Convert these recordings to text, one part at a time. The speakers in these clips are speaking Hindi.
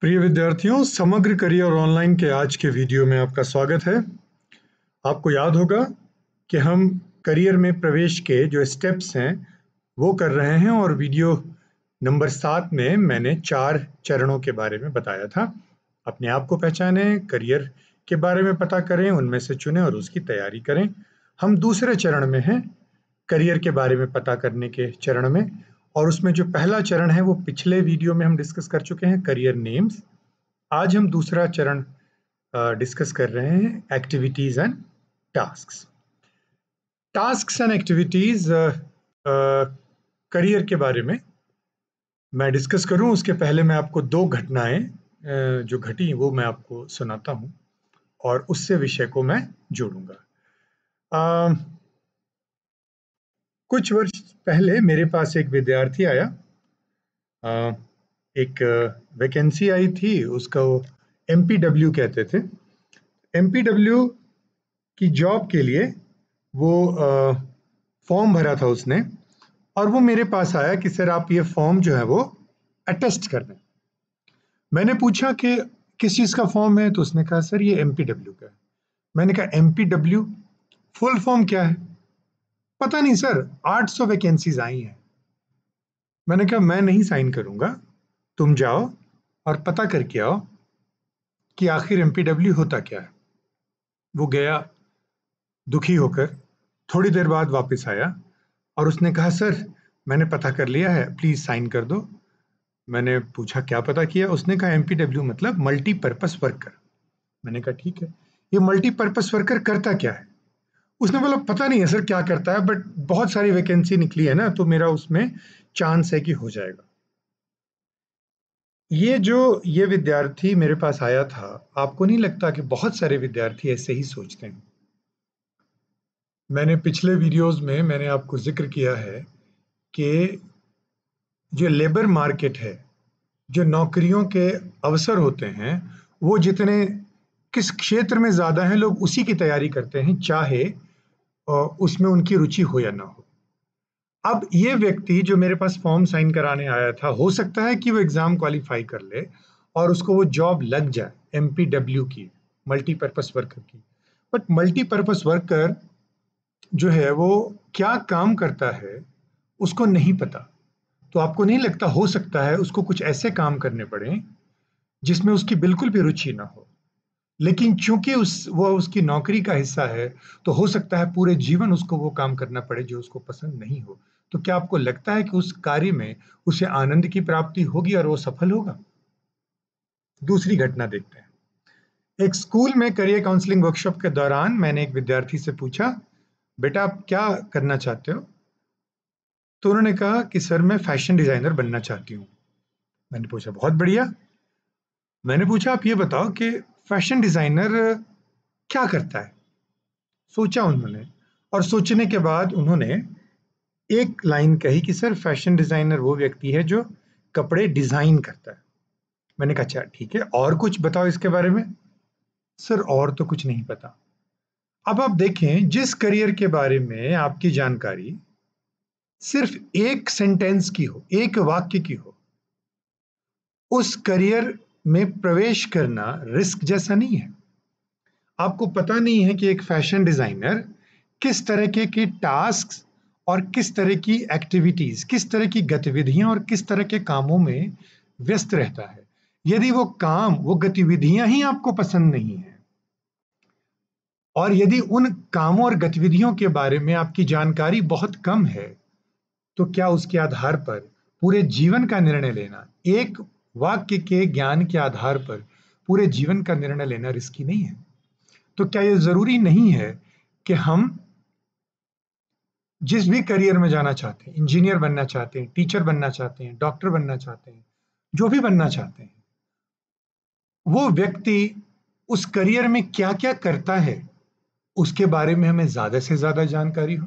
प्रिय विद्यार्थियों समग्र करियर ऑनलाइन के आज के वीडियो में आपका स्वागत है आपको याद होगा कि हम करियर में प्रवेश के जो स्टेप्स हैं वो कर रहे हैं और वीडियो नंबर सात में मैंने चार चरणों के बारे में बताया था अपने आप को पहचाने करियर के बारे में पता करें उनमें से चुनें और उसकी तैयारी करें हम दूसरे चरण में हैं करियर के बारे में पता करने के चरण में और उसमें जो पहला चरण है वो पिछले वीडियो में हम डिस्कस कर चुके हैं करियर नेम्स आज हम दूसरा चरण डिस्कस कर रहे हैं activities and task task and activities career के बारे में मैं डिस्कस करूं उसके पहले मैं आपको दो घटनाएं जो घटी वो मैं आपको सुनाता हूं और उससे विषय को मैं जोड़ूंगा uh, कुछ वर्ष पहले मेरे पास एक विद्यार्थी आया आ, एक वैकेंसी आई थी उसका वो एम कहते थे एम की जॉब के लिए वो फॉर्म भरा था उसने और वो मेरे पास आया कि सर आप ये फॉर्म जो है वो अटेस्ट कर दें मैंने पूछा कि किस चीज़ का फॉर्म है तो उसने कहा सर ये एम का है मैंने कहा एम फुल फॉर्म क्या है पता नहीं सर 800 वैकेंसीज आई हैं मैंने कहा मैं नहीं साइन करूंगा तुम जाओ और पता करके आओ कि आखिर एम होता क्या है वो गया दुखी होकर थोड़ी देर बाद वापस आया और उसने कहा सर मैंने पता कर लिया है प्लीज़ साइन कर दो मैंने पूछा क्या पता किया उसने कहा एम मतलब मल्टीपर्पज़ वर्कर मैंने कहा ठीक है ये मल्टीपर्पज़ वर्कर करता क्या है उसने बोला पता नहीं है सर क्या करता है बट बहुत सारी वैकेंसी निकली है ना तो मेरा उसमें चांस है कि हो जाएगा ये जो ये विद्यार्थी मेरे पास आया था आपको नहीं लगता कि बहुत सारे विद्यार्थी ऐसे ही सोचते हैं मैंने पिछले वीडियोस में मैंने आपको जिक्र किया है कि जो लेबर मार्केट है जो नौकरियों के अवसर होते हैं वो जितने किस क्षेत्र में ज़्यादा हैं लोग उसी की तैयारी करते हैं चाहे उसमें उनकी रुचि हो या ना हो अब ये व्यक्ति जो मेरे पास फॉर्म साइन कराने आया था हो सकता है कि वो एग्ज़ाम क्वालिफाई कर ले और उसको वो जॉब लग जाए एम की मल्टीपर्पज़ वर्कर की बट मल्टीपर्पज़ वर्कर जो है वो क्या काम करता है उसको नहीं पता तो आपको नहीं लगता हो सकता है उसको कुछ ऐसे काम करने पड़े जिसमें उसकी बिल्कुल भी रुचि ना हो लेकिन चूंकि उस वो उसकी नौकरी का हिस्सा है तो हो सकता है पूरे जीवन उसको वो काम करना पड़े जो उसको पसंद नहीं हो तो क्या आपको लगता है कि उस कार्य में उसे आनंद की प्राप्ति होगी और वो सफल होगा दूसरी घटना देखते हैं एक स्कूल में करियर काउंसलिंग वर्कशॉप के दौरान मैंने एक विद्यार्थी से पूछा बेटा आप क्या करना चाहते हो तो उन्होंने कहा कि सर मैं फैशन डिजाइनर बनना चाहती हूँ मैंने पूछा बहुत बढ़िया मैंने पूछा आप ये बताओ कि फैशन डिज़ाइनर क्या करता है सोचा उन्होंने और सोचने के बाद उन्होंने एक लाइन कही कि सर फैशन डिज़ाइनर वो व्यक्ति है जो कपड़े डिज़ाइन करता है मैंने कहा अच्छा ठीक है और कुछ बताओ इसके बारे में सर और तो कुछ नहीं पता अब आप देखें जिस करियर के बारे में आपकी जानकारी सिर्फ एक सेंटेंस की हो एक वाक्य की हो उस करियर में प्रवेश करना रिस्क जैसा नहीं है आपको पता नहीं है कि एक फैशन डिज़ाइनर किस तरह के, की टास्क और किस तरह की एक्टिविटीज़ किस तरह की गतिविधियां और किस तरह के कामों में व्यस्त रहता है यदि वो काम वो गतिविधियां ही आपको पसंद नहीं है और यदि उन कामों और गतिविधियों के बारे में आपकी जानकारी बहुत कम है तो क्या उसके आधार पर पूरे जीवन का निर्णय लेना एक वाक्य के ज्ञान के आधार पर पूरे जीवन का निर्णय लेना रिस्की नहीं है तो क्या यह जरूरी नहीं है कि हम जिस भी करियर में जाना चाहते हैं इंजीनियर बनना चाहते हैं टीचर बनना चाहते हैं डॉक्टर बनना चाहते हैं जो भी बनना चाहते हैं वो व्यक्ति उस करियर में क्या क्या करता है उसके बारे में हमें ज़्यादा से ज़्यादा जानकारी हो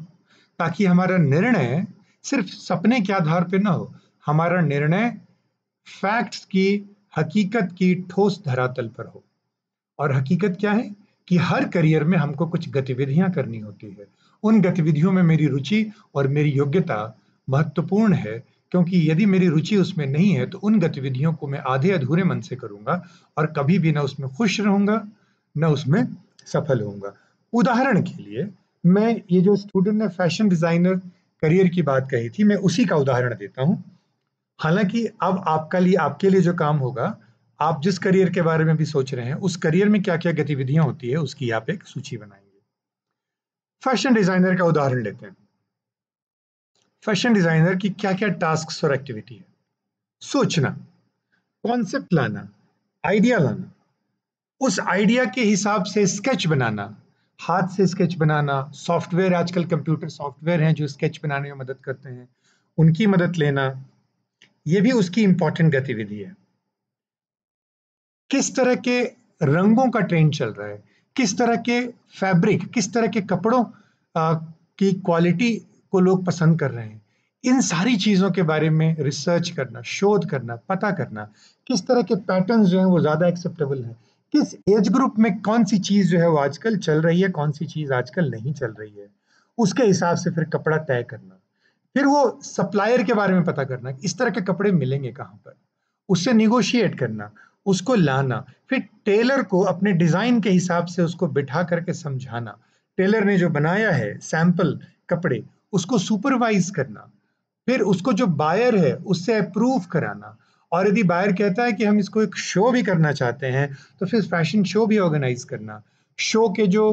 ताकि हमारा निर्णय सिर्फ सपने के आधार पर ना हो हमारा निर्णय फैक्ट्स की हकीकत की ठोस धरातल पर हो और हकीकत क्या है कि हर करियर में हमको कुछ गतिविधियां करनी होती है उन गतिविधियों में मेरी रुचि और मेरी योग्यता महत्वपूर्ण है क्योंकि यदि मेरी रुचि उसमें नहीं है तो उन गतिविधियों को मैं आधे अधूरे मन से करूंगा और कभी भी ना उसमें खुश रहूंगा ना उसमें सफल होऊंगा उदाहरण के लिए मैं ये जो स्टूडेंट ने फैशन डिज़ाइनर करियर की बात कही थी मैं उसी का उदाहरण देता हूँ हालांकि अब आपका लिए आपके लिए जो काम होगा आप जिस करियर के बारे में भी सोच रहे हैं उस करियर में क्या क्या गतिविधियां होती है उसकी आप एक सूची बनाएंगे फैशन डिजाइनर का उदाहरण लेते हैं फैशन डिजाइनर की क्या क्या टास्क और एक्टिविटी है सोचना कॉन्सेप्ट लाना आइडिया लाना उस आइडिया के हिसाब से स्केच बनाना हाथ से स्केच बनाना सॉफ्टवेयर आजकल कंप्यूटर सॉफ्टवेयर हैं जो स्केच बनाने में मदद करते हैं उनकी मदद लेना ये भी उसकी इंपॉर्टेंट गतिविधि है किस तरह के रंगों का ट्रेंड चल रहा है किस तरह के फैब्रिक किस तरह के कपड़ों आ, की क्वालिटी को लोग पसंद कर रहे हैं इन सारी चीज़ों के बारे में रिसर्च करना शोध करना पता करना किस तरह के पैटर्न्स जो हैं वो ज़्यादा एक्सेप्टेबल है किस एज ग्रुप में कौन सी चीज़ जो है वो आजकल चल रही है कौन सी चीज़ आजकल नहीं चल रही है उसके हिसाब से फिर कपड़ा तय करना फिर वो सप्लायर के बारे में पता करना इस तरह के कपड़े मिलेंगे कहाँ पर उससे निगोशिएट करना उसको लाना फिर टेलर को अपने डिज़ाइन के हिसाब से उसको बिठा करके समझाना टेलर ने जो बनाया है सैंपल कपड़े उसको सुपरवाइज करना फिर उसको जो बायर है उससे अप्रूव कराना और यदि बायर कहता है कि हम इसको एक शो भी करना चाहते हैं तो फिर फैशन शो भी ऑर्गेनाइज करना शो के जो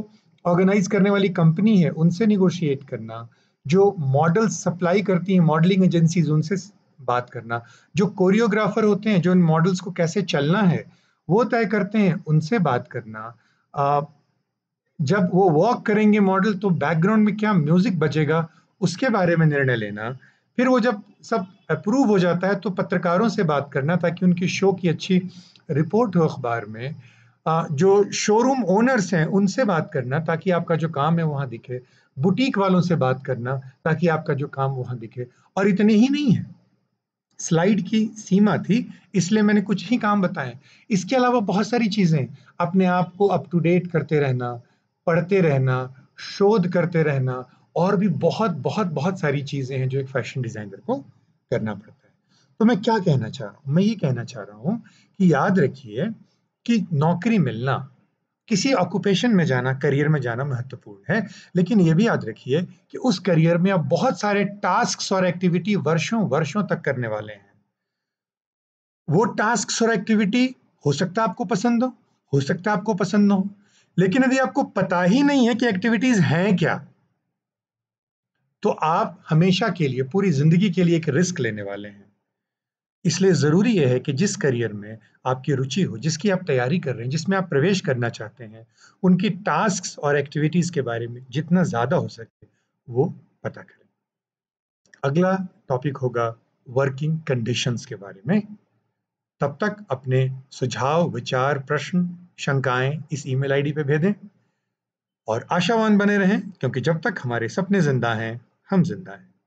ऑर्गेनाइज करने वाली कंपनी है उनसे निगोशिएट करना जो मॉडल सप्लाई करती हैं मॉडलिंग एजेंसीज उनसे बात करना जो कोरियोग्राफर होते हैं जो इन मॉडल्स को कैसे चलना है वो तय करते हैं उनसे बात करना आ, जब वो वॉक करेंगे मॉडल तो बैकग्राउंड में क्या म्यूजिक बजेगा उसके बारे में निर्णय लेना फिर वो जब सब अप्रूव हो जाता है तो पत्रकारों से बात करना ताकि उनकी शो की अच्छी रिपोर्ट हो अखबार में जो शोरूम ओनर्स हैं उनसे बात करना ताकि आपका जो काम है वहां दिखे बुटीक वालों से बात करना ताकि आपका जो काम वहां दिखे और इतने ही नहीं है स्लाइड की सीमा थी इसलिए मैंने कुछ ही काम बताए इसके अलावा बहुत सारी चीज़ें अपने आप को अप टू डेट करते रहना पढ़ते रहना शोध करते रहना और भी बहुत बहुत बहुत सारी चीज़ें हैं जो एक फैशन डिज़ाइनर को करना पड़ता है तो मैं क्या कहना चाह रहा हूँ मैं ये कहना चाह रहा हूँ कि याद रखिए कि नौकरी मिलना किसी ऑक्यूपेशन में जाना करियर में जाना महत्वपूर्ण है लेकिन ये भी याद रखिए कि उस करियर में आप बहुत सारे टास्क और एक्टिविटी वर्षों वर्षों तक करने वाले हैं वो टास्क और एक्टिविटी हो सकता है आपको पसंद हो हो सकता है आपको पसंद ना हो लेकिन यदि आपको पता ही नहीं है कि एक्टिविटीज हैं क्या तो आप हमेशा के लिए पूरी जिंदगी के लिए एक रिस्क लेने वाले हैं इसलिए ज़रूरी यह है कि जिस करियर में आपकी रुचि हो जिसकी आप तैयारी कर रहे हैं जिसमें आप प्रवेश करना चाहते हैं उनकी टास्क और एक्टिविटीज़ के बारे में जितना ज़्यादा हो सके वो पता करें अगला टॉपिक होगा वर्किंग कंडीशंस के बारे में तब तक अपने सुझाव विचार प्रश्न शंकाएं इस ईमेल आईडी पे भेजें और आशावान बने रहें क्योंकि जब तक हमारे सपने जिंदा हैं हम जिंदा हैं